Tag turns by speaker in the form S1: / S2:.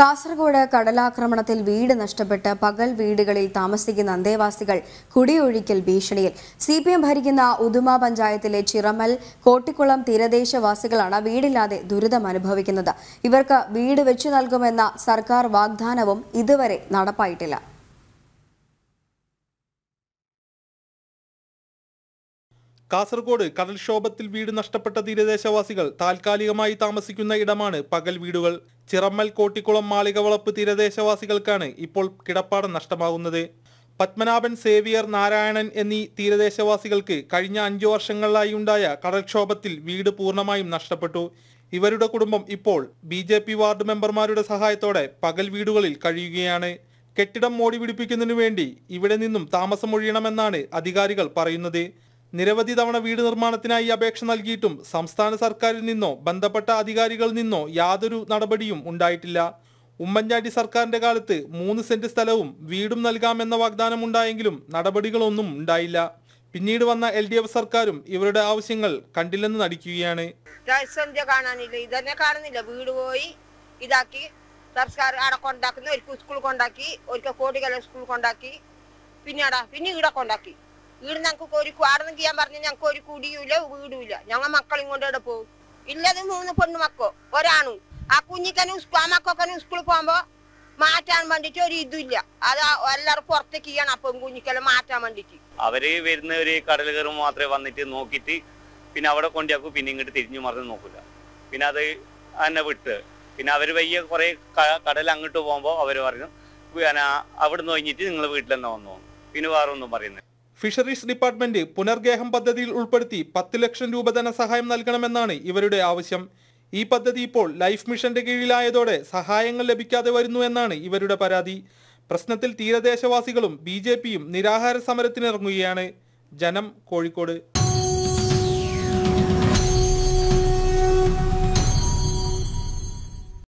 S1: കാസർഗോഡ് കടലാക്രമണത്തിൽ വീട് നഷ്ടപ്പെട്ട് പകൽ വീടുകളിൽ താമസിക്കുന്ന അന്തേവാസികൾ കുടിയൊഴിക്കൽ ഭീഷണിയിൽ സി പി എം ഭരിക്കുന്ന ഉദുമ പഞ്ചായത്തിലെ ചിറമൽ കോട്ടിക്കുളം തീരദേശവാസികളാണ് വീടില്ലാതെ ദുരിതം അനുഭവിക്കുന്നത് ഇവർക്ക് വീട് വെച്ചു നൽകുമെന്ന സർക്കാർ വാഗ്ദാനവും ഇതുവരെ നടപ്പായിട്ടില്ല
S2: കാസർഗോഡ് കടൽക്ഷോഭത്തിൽ വീട് നഷ്ടപ്പെട്ട തീരദേശവാസികൾ താൽക്കാലികമായി താമസിക്കുന്ന ഇടമാണ് പകൽ വീടുകൾ ചിറമ്മൽ കോട്ടിക്കുളം മാളികവളപ്പ് തീരദേശവാസികൾക്കാണ് ഇപ്പോൾ കിടപ്പാടം നഷ്ടമാകുന്നത് പത്മനാഭൻ സേവിയർ നാരായണൻ എന്നീ തീരദേശവാസികൾക്ക് കഴിഞ്ഞ അഞ്ചു വർഷങ്ങളിലായി ഉണ്ടായ കടൽക്ഷോഭത്തിൽ വീട് പൂർണ്ണമായും നഷ്ടപ്പെട്ടു ഇവരുടെ കുടുംബം ഇപ്പോൾ ബി ജെ പി വാർഡ് മെമ്പർമാരുടെ സഹായത്തോടെ പകൽ വീടുകളിൽ കഴിയുകയാണ് കെട്ടിടം മോടി പിടിപ്പിക്കുന്നതിനു വേണ്ടി ഇവിടെ നിന്നും താമസമൊഴിയണമെന്നാണ് അധികാരികൾ പറയുന്നത് നിരവധി തവണ വീട് നിർമ്മാണത്തിനായി അപേക്ഷ നൽകിയിട്ടും സംസ്ഥാന സർക്കാരിൽ നിന്നോ ബന്ധപ്പെട്ട അധികാരികളിൽ നിന്നോ യാതൊരു നടപടിയും ഉണ്ടായിട്ടില്ല ഉമ്മൻചാണ്ടി സർക്കാരിന്റെ കാലത്ത് മൂന്ന് സെന്റ് സ്ഥലവും വീടും നൽകാമെന്ന വാഗ്ദാനം ഉണ്ടായെങ്കിലും നടപടികളൊന്നും ഉണ്ടായില്ല പിന്നീട് വന്ന എൽ ഡി എഫ് സർക്കാരും ഇവരുടെ ആവശ്യങ്ങൾ കണ്ടില്ലെന്ന് നടിക്കുകയാണ്
S3: കാണാനില്ല വീട് പോയി ഇതാക്കി സർക്കാർ ഒരു സ്കൂൾ കൊണ്ടാക്കി കോടികല സ്കൂൾ കൊണ്ടാക്കി പിന്നെടാ പിന്നെ കൊണ്ടാക്കി വീട് ഞങ്ങൾക്ക് ഒരു ആടുന്നും ചെയ്യാൻ പറഞ്ഞ ഞങ്ങൾക്ക് ഒരു കുടിയൂല വീടൂല ഞങ്ങൾ മക്കളും കൊണ്ട് ഇവിടെ പോകും ഇല്ലത് മൂന്ന് പെണ്ണു മക്കോ ഒരാണും ആ കുഞ്ഞിക്കനും ആ മക്കൾക്കനും സ്കൂളിൽ പോകുമ്പോ മാറ്റാൻ വേണ്ടിട്ട് ഒരു ഇതില്ല അത് എല്ലാവരും പുറത്തേക്ക് ചെയ്യണം അപ്പൊ കുഞ്ഞിക്കല മാറ്റാൻ വേണ്ടിട്ട്
S4: അവര് വരുന്ന ഒരു കടൽ കയറും മാത്രമേ വന്നിട്ട് നോക്കിട്ട് പിന്നെ അവിടെ കൊണ്ടാക്കും പിന്നെ ഇങ്ങോട്ട് തിരിഞ്ഞു മറിഞ്ഞ് നോക്കൂല പിന്നെ അത് തന്നെ വിട്ട് പിന്നെ അവര് വയ്യ കൊറേ കടൽ അങ്ങോട്ട് പോകുമ്പോ അവര് പറഞ്ഞു അവിടെ നിന്ന് കഴിഞ്ഞിട്ട് നിങ്ങൾ വീട്ടിൽ തന്നെ വന്നു പിന്നെ വേറെ ഒന്നും പറയുന്നില്ല
S2: ഫിഷറീസ് ഡിപ്പാർട്ട്മെന്റ് പുനർഗേഹം പദ്ധതിയിൽ ഉൾപ്പെടുത്തി പത്ത് ലക്ഷം രൂപ ധനസഹായം നൽകണമെന്നാണ് ഇവരുടെ ആവശ്യം ഈ പദ്ധതി ഇപ്പോൾ ലൈഫ് മിഷന്റെ കീഴിലായതോടെ സഹായങ്ങൾ ലഭിക്കാതെ വരുന്നു എന്നാണ് ഇവരുടെ പരാതി പ്രശ്നത്തിൽ തീരദേശവാസികളും ബി നിരാഹാര സമരത്തിനിറങ്ങുകയാണ് ജനം കോഴിക്കോട്